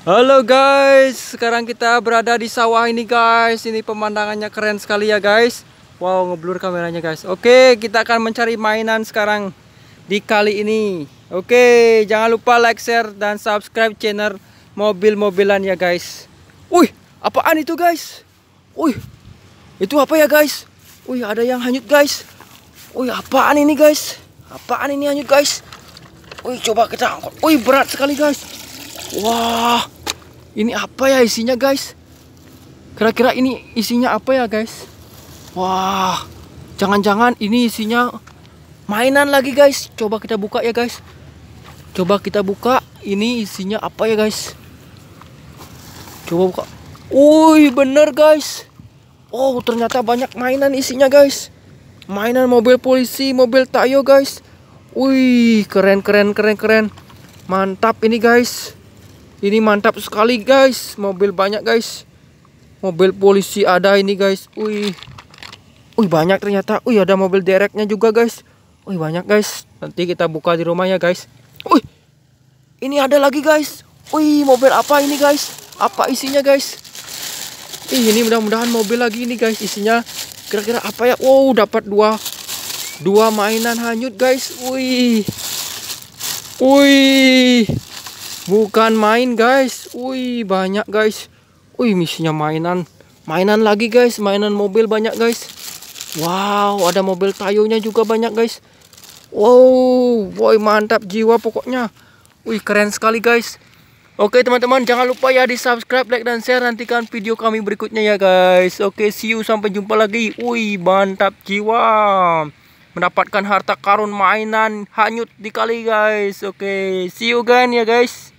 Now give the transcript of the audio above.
Halo guys, sekarang kita berada di sawah ini guys. Ini pemandangannya keren sekali ya guys. Wow, ngeblur kameranya guys. Oke, kita akan mencari mainan sekarang di kali ini. Oke, jangan lupa like, share dan subscribe channel mobil-mobilan ya guys. Wih, apaan itu guys? Wih, itu apa ya guys? Wih, ada yang hanyut guys. Wih, apaan ini guys? Apaan ini hanyut guys? Wih, coba kita angkut. Wih, berat sekali guys. Wah, ini apa ya isinya guys? Kira-kira ini isinya apa ya guys? Wah, jangan-jangan ini isinya mainan lagi guys. Coba kita buka ya guys. Coba kita buka. Ini isinya apa ya guys? Coba buka. Wih, bener guys. Oh, ternyata banyak mainan isinya guys. Mainan mobil polisi, mobil tayo guys. Wih, keren keren keren keren. Mantap ini guys. Ini mantap sekali guys, mobil banyak guys. Mobil polisi ada ini guys. Wih. Wih banyak ternyata. Wih ada mobil dereknya juga guys. Wih banyak guys. Nanti kita buka di rumah ya guys. Wih. Ini ada lagi guys. Wih mobil apa ini guys? Apa isinya guys? Ih ini mudah-mudahan mobil lagi ini guys. Isinya kira-kira apa ya? Wow dapat dua dua mainan hanyut guys. Wih. Wih. Bukan main guys. Wih banyak guys. Wih misinya mainan. Mainan lagi guys. Mainan mobil banyak guys. Wow ada mobil tayonya juga banyak guys. Wow boy mantap jiwa pokoknya. Wih keren sekali guys. Oke teman-teman jangan lupa ya di subscribe, like, dan share. Nantikan video kami berikutnya ya guys. Oke see you sampai jumpa lagi. Wih mantap jiwa mendapatkan harta karun mainan hanyut di kali guys. Oke, see you again ya guys.